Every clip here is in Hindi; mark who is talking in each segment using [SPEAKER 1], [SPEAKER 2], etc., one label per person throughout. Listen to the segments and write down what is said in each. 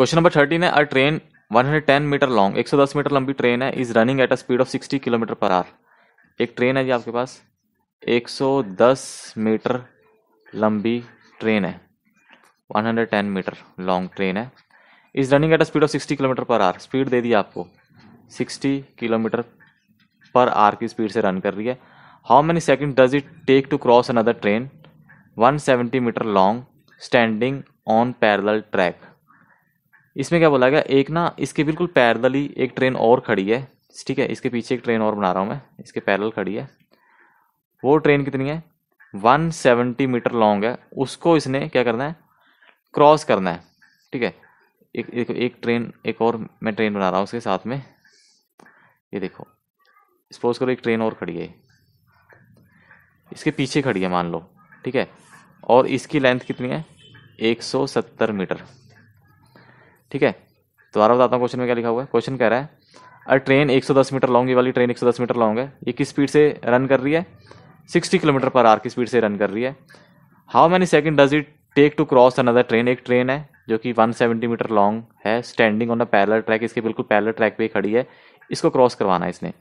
[SPEAKER 1] क्वेश्चन नंबर थर्टीन है a train 110 meter long 110 meter लंबी ट्रेन है is running at a speed of 60 kilometer per hour एक ट्रेन है जी आपके पास 110 मीटर लंबी ट्रेन है 110 मीटर लॉन्ग ट्रेन है is running at a speed of 60 kilometer per hour speed दे दी आपको 60 किलोमीटर पर आर की स्पीड से रन कर रही है how many second does it take to cross another train 170 meter long standing on parallel track इसमें क्या बोला गया एक ना इसके बिल्कुल पैरल ही एक ट्रेन और खड़ी है ठीक है इसके पीछे एक ट्रेन और बना रहा हूँ मैं इसके पैरल खड़ी है वो ट्रेन कितनी है 170 मीटर लॉन्ग है उसको इसने क्या करना है क्रॉस करना है ठीक है एक एक, एक ट्रेन एक और मैं ट्रेन बना रहा हूँ उसके साथ में ये देखो सपोज करो एक ट्रेन और खड़ी है इसके पीछे खड़ी है मान लो ठीक है और इसकी लेंथ कितनी है 170 मीटर ठीक है दोबारा बताता हूँ क्वेश्चन में क्या लिखा हुआ है क्वेश्चन कह रहा है अ ट्रेन 110 मीटर लॉन्ग ये वाली ट्रेन 110 मीटर लॉन्ग है ये किस स्पीड से रन कर रही है 60 किलोमीटर पर आर की स्पीड से रन कर रही है how many second does it take to cross another train एक ट्रेन है जो कि 170 मीटर लॉन्ग है standing on a parallel track इसके बिल्कुल पैरल ट्रैक पर खड़ी है इसको क्रॉस करवाना है इसने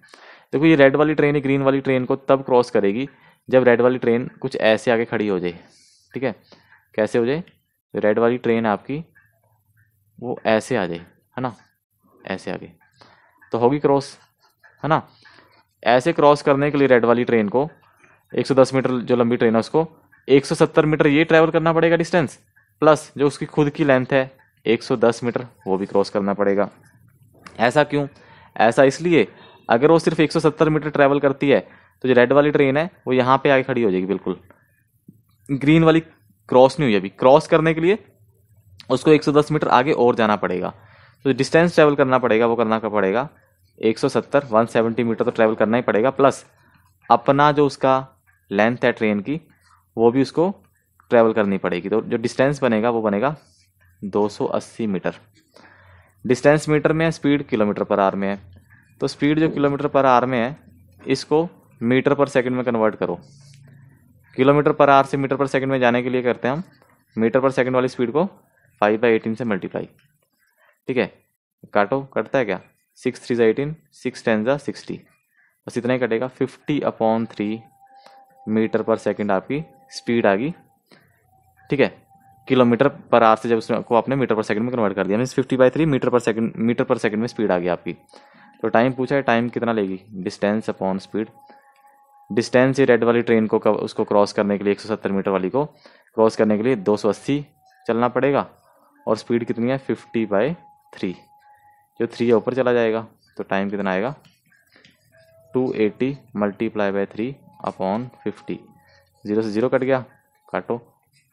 [SPEAKER 1] देखो ये रेड वाली ट्रेन ग्रीन वाली ट्रेन को तब क्रॉस करेगी जब रेड वाली ट्रेन कुछ ऐसे आगे खड़ी हो जाए ठीक है कैसे हो जाए रेड वाली ट्रेन आपकी वो ऐसे आ जाए है ना ऐसे आ गए तो होगी क्रॉस है ना ऐसे क्रॉस करने के लिए रेड वाली ट्रेन को 110 मीटर जो लंबी ट्रेन है उसको 170 मीटर ये ट्रैवल करना पड़ेगा डिस्टेंस प्लस जो उसकी खुद की लेंथ है 110 मीटर वो भी क्रॉस करना पड़ेगा ऐसा क्यों ऐसा इसलिए अगर वो सिर्फ 170 मीटर ट्रैवल करती है तो जो रेड वाली ट्रेन है वो यहाँ पे आगे खड़ी हो जाएगी बिल्कुल ग्रीन वाली क्रॉस नहीं हुई अभी क्रॉस करने के लिए उसको 110 मीटर आगे और जाना पड़ेगा तो डिस्टेंस ट्रैवल करना पड़ेगा वो करना का पड़ेगा 170 170 मीटर तो ट्रैवल करना ही पड़ेगा प्लस अपना जो उसका लेंथ है ट्रेन की वो भी उसको ट्रैवल करनी पड़ेगी तो जो डिस्टेंस बनेगा वो बनेगा 280 मीटर डिस्टेंस मीटर में है स्पीड किलोमीटर पर आर में है तो स्पीड जो किलोमीटर पर आर में है इसको मीटर पर सेकंड में कन्वर्ट करो किलोमीटर पर आर से मीटर पर सेकंड में जाने के लिए करते हैं हम मीटर पर सेकंड वाली स्पीड को फाइव बाई एटीन से मल्टीप्लाई ठीक है काटो कटता है क्या सिक्स थ्री जै एटीन सिक्स टेन ज़ा सिक्सटी बस इतना ही कटेगा fifty upon three meter per second आपकी स्पीड आ गई ठीक है किलोमीटर पर आर से जब उसको आपने मीटर पर सेकंड में कन्वर्ट कर दिया mean fifty by three meter per second meter per second में स्पीड आ गई आपकी तो टाइम पूछा है टाइम कितना लेगी डिस्टेंस अपॉन स्पीड डिस्टेंस ये रेड वाली ट्रेन को उसको क्रॉस करने के लिए 170 मीटर वाली को क्रॉस करने के लिए 280 चलना पड़ेगा और स्पीड कितनी है फिफ्टी बाई थ्री जो थ्री ऊपर चला जाएगा तो टाइम कितना आएगा two eighty multiply by three upon fifty zero से ज़ीरो कट गया काटो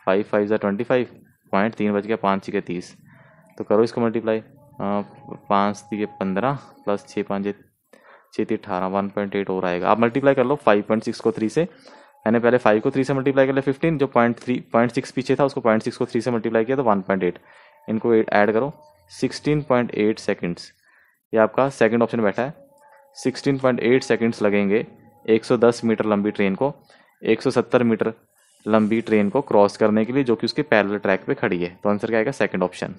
[SPEAKER 1] फाइव फाइव ज़ा ट्वेंटी फाइव पॉइंट तीन बज गया पाँच छः तीस तो करो इसको मल्टीप्लाई पाँच दिए पंद्रह प्लस छः पाँच छः तीन अठारह वन पॉइंट एट और आएगा आप मल्टीप्लाई कर लो फाइव पॉइंट सिक्स को थ्री से मैंने पहले फाइव को थ्री से मल्टीप्लाई कर लिया फिफ्टीन जो पॉइंट थ्री पॉइंट सिक्स पीछे था उसको पॉइंट सिक्स को थ्री से मल्टीप्लाई किया तो वन पॉइंट एट इनको ऐड करो 16.8 सेकंड्स ये आपका सेकंड ऑप्शन बैठा है 16.8 सेकंड्स लगेंगे 110 मीटर लंबी ट्रेन को 170 मीटर लंबी ट्रेन को क्रॉस करने के लिए जो कि उसके पैरल ट्रैक पे खड़ी है तो आंसर क्या आएगा सेकंड ऑप्शन